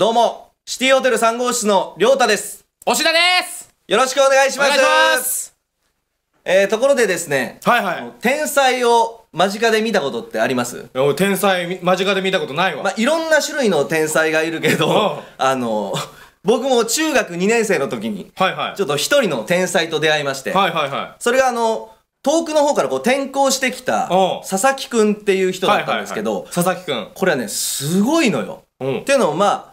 どうも、シティホテル3号室のりょうたです。押田ですよろしくお願いします。お願いしますえー、ところでですね、はいはい天才を間近で見たことってあります天才間近で見たことないわ、まあ、いろんな種類の天才がいるけど、あの、僕も中学2年生の時に、はいはいちょっと一人の天才と出会いまして、はいはいはい。それがあの、遠くの方からこう転校してきた佐々木くんっていう人だったんですけど、はいはいはい、佐々木くんこれはね、すごいのよ。うんっていうのもまあ、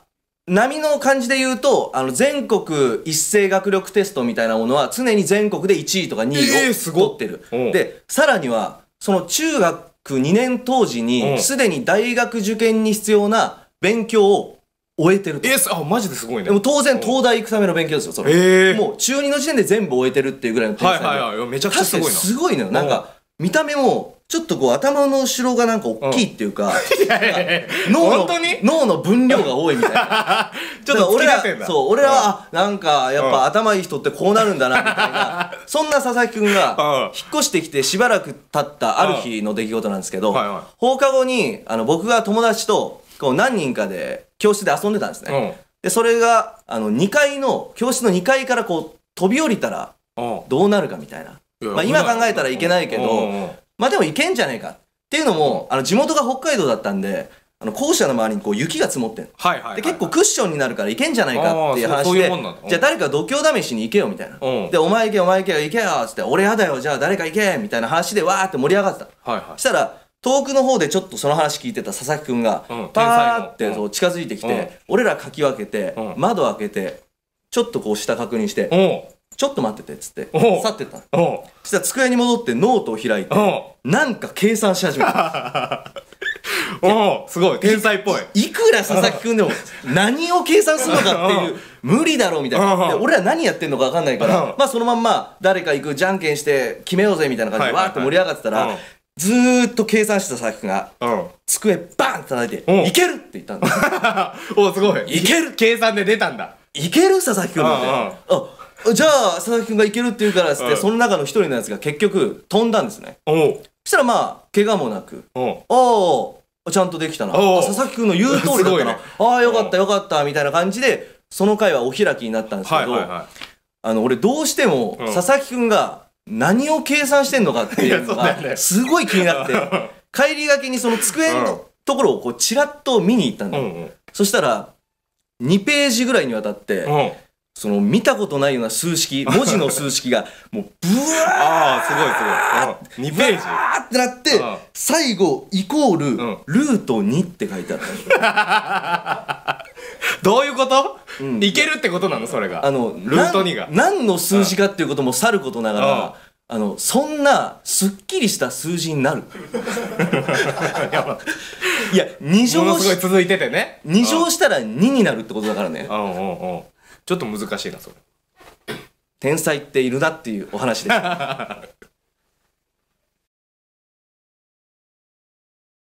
波の感じで言うと、あの、全国一斉学力テストみたいなものは、常に全国で1位とか2位を取ってる。えー、で、さらには、その中学2年当時に、すでに大学受験に必要な勉強を終えてると。えー、あ、マジですごいね。でも当然、東大行くための勉強ですよ、それ。えー、もう中2の時点で全部終えてるっていうぐらいの天才で。はいはいはい、めちゃくちゃすごいな。すごいのよ。なんか、見た目も、ちょっとこう頭の後ろがなんか大きいっていうか、脳の分量が多いみたいな ちょっと俺らそう俺らはなんかやっぱ頭いい人ってこうなるんだなみたいな そんな佐々木君が引っ越してきてしばらく経ったある日の出来事なんですけど、放課後にあの僕が友達とこう何人かで教室で遊んでたんですね、でそれがあの2階の教室の2階からこう飛び降りたらどうなるかみたいな。まあ、今考えたらいけないけど、まあでもいけんじゃねえか。っていうのも、あの地元が北海道だったんで、あの校舎の周りにこう雪が積もってんの、はいはい結構クッションになるからいけんじゃないかっていう話でじゃあ誰か度胸試しに行けよみたいな、うん、でお前行けお前行けよ行けよっつって俺やだよじゃあ誰か行けみたいな話でわーって盛り上がってた、はいはい、したら遠くの方でちょっとその話聞いてた佐々木くんが、うん、パーってそう近づいてきて、俺らかき分けて、窓開けてちょっとこう下確認して、ちょっと待っててっつって去ってったそしたら机に戻ってノートを開いてなんか計算し始めた おおすごい天才っぽいいくら佐々木くんでも 何を計算するのかっていう無理だろうみたいな俺ら何やってんのか分かんないからまあそのまんま誰か行くじゃんけんして決めようぜみたいな感じでわーっと盛り上がってたらずーっと計算してた佐々木くんが机バンって叩いて「いける!」って言ったんだ おすごいいける計算で出たんだいける佐々木くんって。なあじゃあ佐々木君がいけるって言うからっつって、うんその中の一人のやつが結局飛んだんですねおそしたらまあ怪我もなくおあちゃんとできたな佐々木君の言う通りだったな、ああよかったよかったみたいな感じでその回はお開きになったんですけど、はいはいはあの俺どうしても佐々木君が何を計算してんのかっていうのが すごい気になって、帰りがけにその机のところをこうちらっと見に行ったんだうんうんそしたら2ページぐらいにわたって、うんその見たことないような数式 文字の数式がもうブワーあすごいすごい2ページあってなって最後イコール、ルート2って書いてあった どういうこと、うん、いけるってことなのそれがあのルート2が何の数字かっていうこともさることながらあのそんなすっきりした数字になる いや二乗すごい続いててね二乗したら2になるってことだからねうううんんん。ちょっと難しいなそれ天才っているなっていうお話です